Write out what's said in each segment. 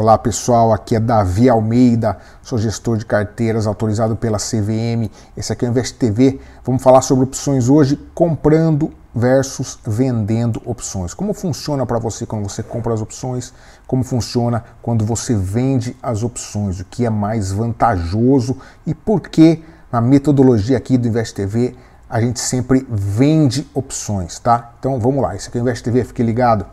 Olá pessoal, aqui é Davi Almeida, sou gestor de carteiras autorizado pela CVM. Esse aqui é o Invest TV. Vamos falar sobre opções hoje, comprando versus vendendo opções. Como funciona para você quando você compra as opções? Como funciona quando você vende as opções? O que é mais vantajoso e por que na metodologia aqui do Invest TV a gente sempre vende opções, tá? Então vamos lá. Esse aqui é o Invest TV, fique ligado.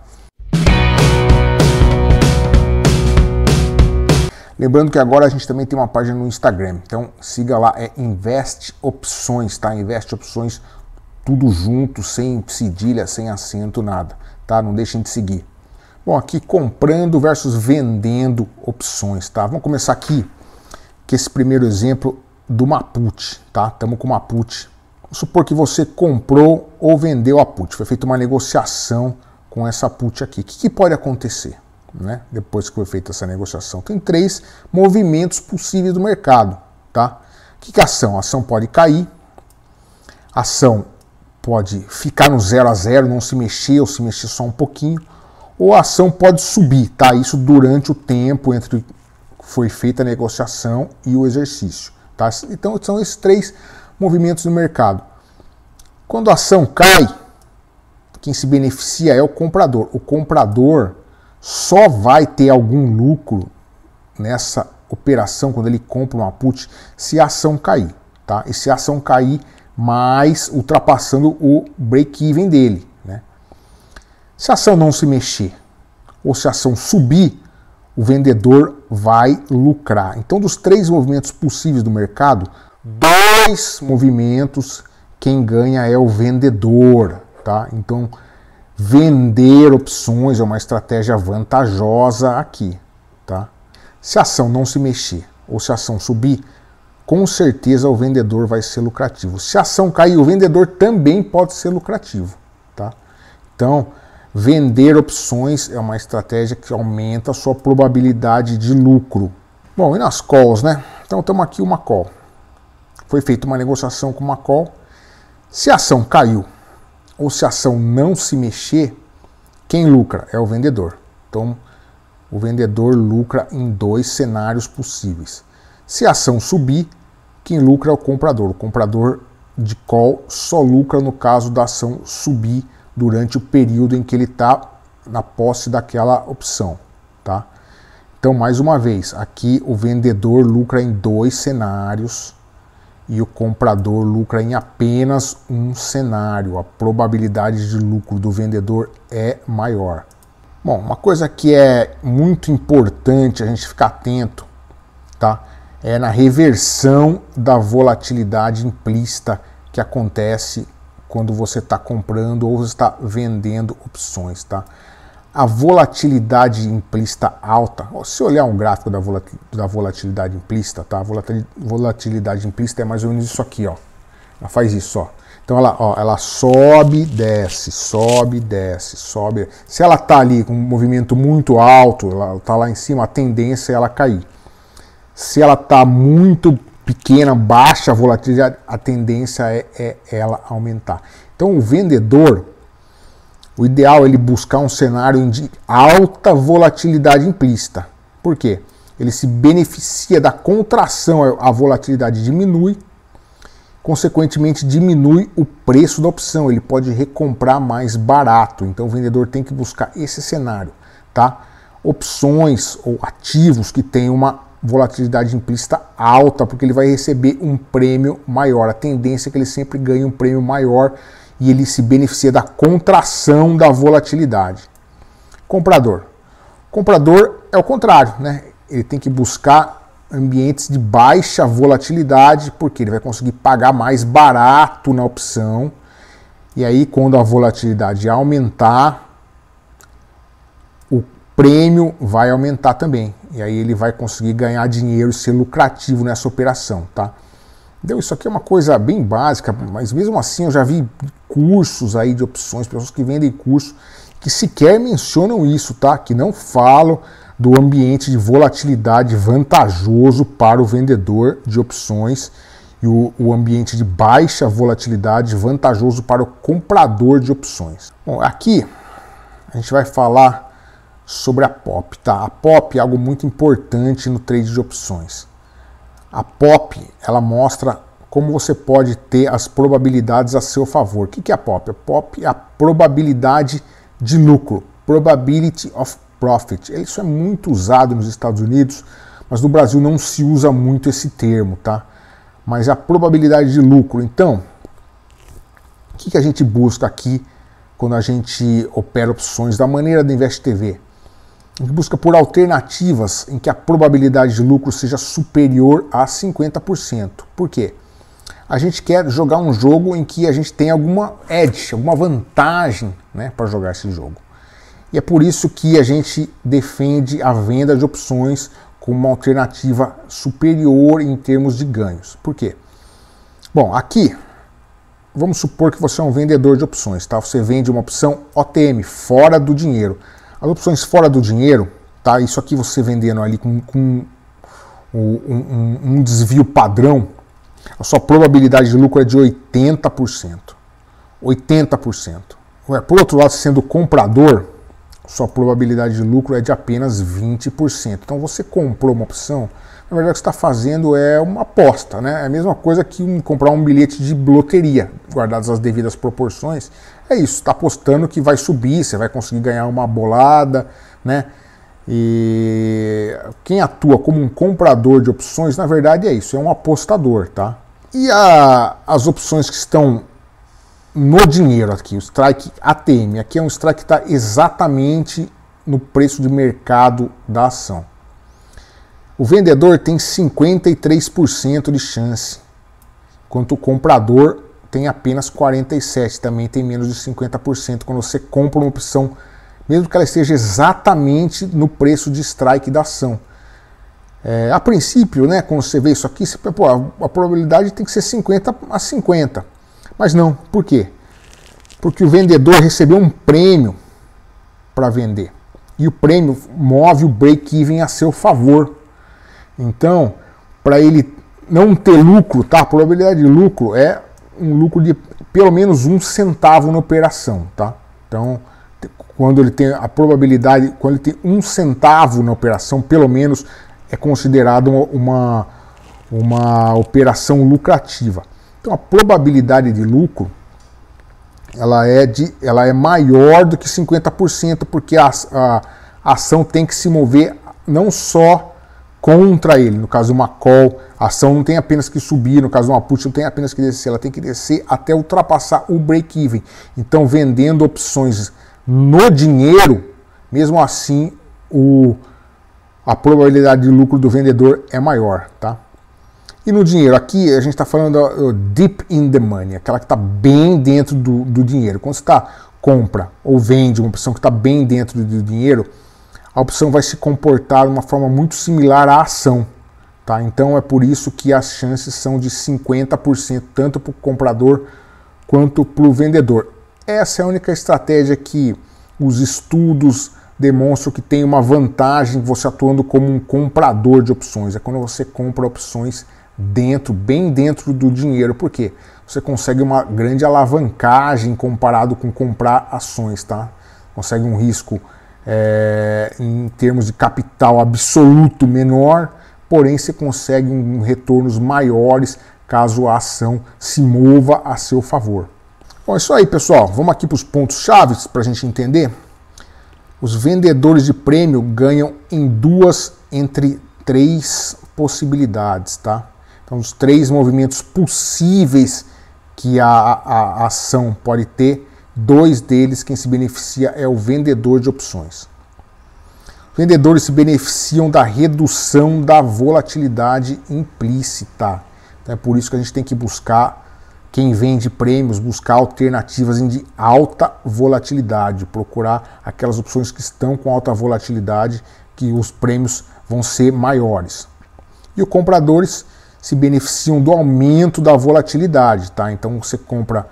Lembrando que agora a gente também tem uma página no Instagram, então siga lá, é Invest Opções, tá? Invest Opções, tudo junto, sem cedilha, sem acento, nada, tá? Não deixem de seguir. Bom, aqui comprando versus vendendo opções, tá? Vamos começar aqui, que esse primeiro exemplo do Mapute, tá? Estamos com o Mapute. Vamos supor que você comprou ou vendeu a put, foi feita uma negociação com essa put aqui. O que, que pode acontecer? né? depois que foi feita essa negociação. Tem três movimentos possíveis do mercado. Tá? O que, que é ação? A ação pode cair, a ação pode ficar no zero a zero, não se mexer ou se mexer só um pouquinho, ou a ação pode subir, tá? Isso durante o tempo entre foi feita a negociação e o exercício, tá? Então são esses três movimentos do mercado. Quando a ação cai, quem se beneficia é o comprador. O comprador só vai ter algum lucro nessa operação quando ele compra uma put se a ação cair, tá? E se a ação cair mais ultrapassando o break-even dele, né? Se a ação não se mexer ou se a ação subir, o vendedor vai lucrar. Então, dos três movimentos possíveis do mercado, dois movimentos quem ganha é o vendedor, tá? Então Vender opções é uma estratégia vantajosa aqui, tá? Se a ação não se mexer ou se a ação subir, com certeza o vendedor vai ser lucrativo. Se a ação cair, o vendedor também pode ser lucrativo, tá? Então, vender opções é uma estratégia que aumenta a sua probabilidade de lucro. Bom, e nas calls, né? Então, temos aqui uma call. Foi feita uma negociação com uma call. Se a ação caiu ou se a ação não se mexer, quem lucra? É o vendedor. Então, o vendedor lucra em dois cenários possíveis. Se a ação subir, quem lucra é o comprador. O comprador de call só lucra no caso da ação subir durante o período em que ele está na posse daquela opção, tá? Então, mais uma vez, aqui o vendedor lucra em dois cenários e o comprador lucra em apenas um cenário. A probabilidade de lucro do vendedor é maior. Bom, uma coisa que é muito importante a gente ficar atento, tá? É na reversão da volatilidade implícita que acontece quando você está comprando ou está vendendo opções, tá? a volatilidade implícita alta. Se olhar um gráfico da volatilidade implícita, tá? volatilidade implícita é mais ou menos isso aqui, ó. Ela faz isso, ó. Então ela, ó, ela sobe, desce, sobe, desce, sobe. Se ela tá ali com um movimento muito alto, ela tá lá em cima, a tendência é ela cair. Se ela tá muito pequena, baixa a volatilidade, a tendência é, é, é ela aumentar. Então o vendedor o ideal é ele buscar um cenário de alta volatilidade implícita. Por quê? Ele se beneficia da contração, a volatilidade diminui, consequentemente diminui o preço da opção, ele pode recomprar mais barato. Então o vendedor tem que buscar esse cenário, tá? Opções ou ativos que têm uma volatilidade implícita alta, porque ele vai receber um prêmio maior. A tendência é que ele sempre ganhe um prêmio maior e ele se beneficia da contração da volatilidade. Comprador. Comprador é o contrário, né? Ele tem que buscar ambientes de baixa volatilidade, porque ele vai conseguir pagar mais barato na opção. E aí, quando a volatilidade aumentar, o prêmio vai aumentar também. E aí ele vai conseguir ganhar dinheiro e ser lucrativo nessa operação, tá? Entendeu? Isso aqui é uma coisa bem básica, mas mesmo assim eu já vi cursos aí de opções, pessoas que vendem curso que sequer mencionam isso, tá? Que não falam do ambiente de volatilidade vantajoso para o vendedor de opções e o, o, ambiente de baixa volatilidade vantajoso para o comprador de opções. Bom, aqui a gente vai falar sobre a POP, tá? A POP é algo muito importante no trade de opções. A POP ela mostra como você pode ter as probabilidades a seu favor. O que é a POP? A POP é a probabilidade de lucro, probability of profit. Isso é muito usado nos Estados Unidos, mas no Brasil não se usa muito esse termo, tá? Mas é a probabilidade de lucro. Então, o que a gente busca aqui quando a gente opera opções da maneira da InvestTV? em que busca por alternativas em que a probabilidade de lucro seja superior a 50%. Por quê? A gente quer jogar um jogo em que a gente tem alguma edge, alguma vantagem né, para jogar esse jogo. E é por isso que a gente defende a venda de opções como uma alternativa superior em termos de ganhos. Por quê? Bom, aqui vamos supor que você é um vendedor de opções, tá? Você vende uma opção OTM fora do dinheiro. As opções fora do dinheiro, tá? Isso aqui você vendendo ali com, com um, um, um, desvio padrão, a sua probabilidade de lucro é de 80%. 80%. Por outro lado, sendo comprador, sua probabilidade de lucro é de apenas 20%. Então você comprou uma opção, na verdade o que está fazendo é uma aposta, né? É a mesma coisa que comprar um bilhete de loteria, guardadas as devidas proporções é isso, está apostando que vai subir, você vai conseguir ganhar uma bolada, né? E quem atua como um comprador de opções, na verdade é isso, é um apostador, tá? E a, as opções que estão no dinheiro aqui, o strike ATM, aqui é um strike que está exatamente no preço de mercado da ação. O vendedor tem 53% de chance, enquanto o comprador tem apenas 47, também tem menos de 50% quando você compra uma opção, mesmo que ela esteja exatamente no preço de strike da ação. É, a princípio, né, quando você vê isso aqui, você, pô, a, a probabilidade tem que ser 50 a 50. Mas não, por quê? Porque o vendedor recebeu um prêmio para vender. E o prêmio move o break-even a seu favor. Então, para ele não ter lucro, tá? A probabilidade de lucro é um lucro de pelo menos um centavo na operação, tá? Então, quando ele tem a probabilidade, quando ele tem um centavo na operação, pelo menos é considerado uma, uma operação lucrativa. Então, a probabilidade de lucro ela é, de, ela é maior do que 50%, porque a, a, a ação tem que se mover não só contra ele. No caso de uma call, a ação não tem apenas que subir, no caso de uma put, não tem apenas que descer, ela tem que descer até ultrapassar o break-even. Então, vendendo opções no dinheiro, mesmo assim, o, a probabilidade de lucro do vendedor é maior, tá? E no dinheiro, aqui a gente está falando deep in the money, aquela que está bem dentro do, do dinheiro. Quando você está compra ou vende uma opção que está bem dentro do dinheiro, a opção vai se comportar de uma forma muito similar à ação. Tá? Então é por isso que as chances são de 50%, tanto para o comprador quanto para o vendedor. Essa é a única estratégia que os estudos demonstram que tem uma vantagem você atuando como um comprador de opções. É quando você compra opções dentro, bem dentro do dinheiro. Por quê? Você consegue uma grande alavancagem comparado com comprar ações, tá? Consegue um risco é, em termos de capital absoluto menor, porém você consegue um, um retornos maiores caso a ação se mova a seu favor. Bom, é isso aí, pessoal. Vamos aqui para os pontos chaves para a gente entender. Os vendedores de prêmio ganham em duas entre três possibilidades, tá? Então, os três movimentos possíveis que a, a, a ação pode ter Dois deles, quem se beneficia é o vendedor de opções. Os vendedores se beneficiam da redução da volatilidade implícita. Então é por isso que a gente tem que buscar, quem vende prêmios, buscar alternativas de alta volatilidade, procurar aquelas opções que estão com alta volatilidade, que os prêmios vão ser maiores. E os compradores se beneficiam do aumento da volatilidade, tá? Então você compra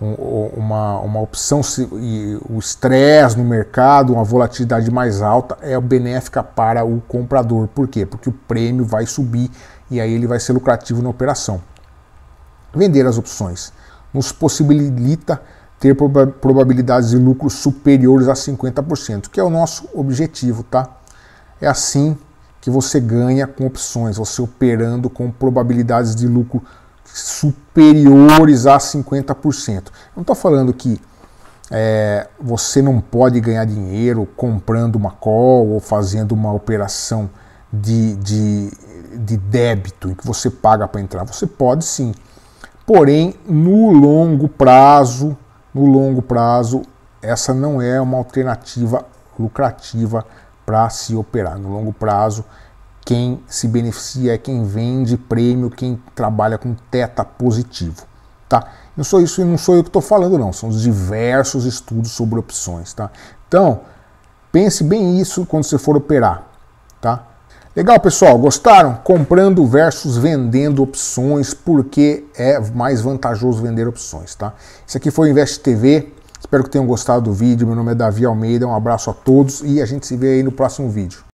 uma, uma opção, e o estresse no mercado, uma volatilidade mais alta, é benéfica para o comprador. Por quê? Porque o prêmio vai subir e aí ele vai ser lucrativo na operação. Vender as opções nos possibilita ter probabilidades de lucro superiores a 50%, que é o nosso objetivo, tá? É assim que você ganha com opções, você operando com probabilidades de lucro superiores superiores a 50%. Eu não estou falando que é, você não pode ganhar dinheiro comprando uma call ou fazendo uma operação de, de, de débito em que você paga para entrar. Você pode sim. Porém, no longo prazo, no longo prazo, essa não é uma alternativa lucrativa para se operar. No longo prazo, quem se beneficia é quem vende prêmio, quem trabalha com teta positivo, tá? Não sou isso, não sou eu que estou falando não, são os diversos estudos sobre opções, tá? Então, pense bem isso quando você for operar, tá? Legal, pessoal? Gostaram? Comprando versus vendendo opções, porque é mais vantajoso vender opções, tá? Isso aqui foi o Invest TV. Espero que tenham gostado do vídeo. Meu nome é Davi Almeida. Um abraço a todos e a gente se vê aí no próximo vídeo.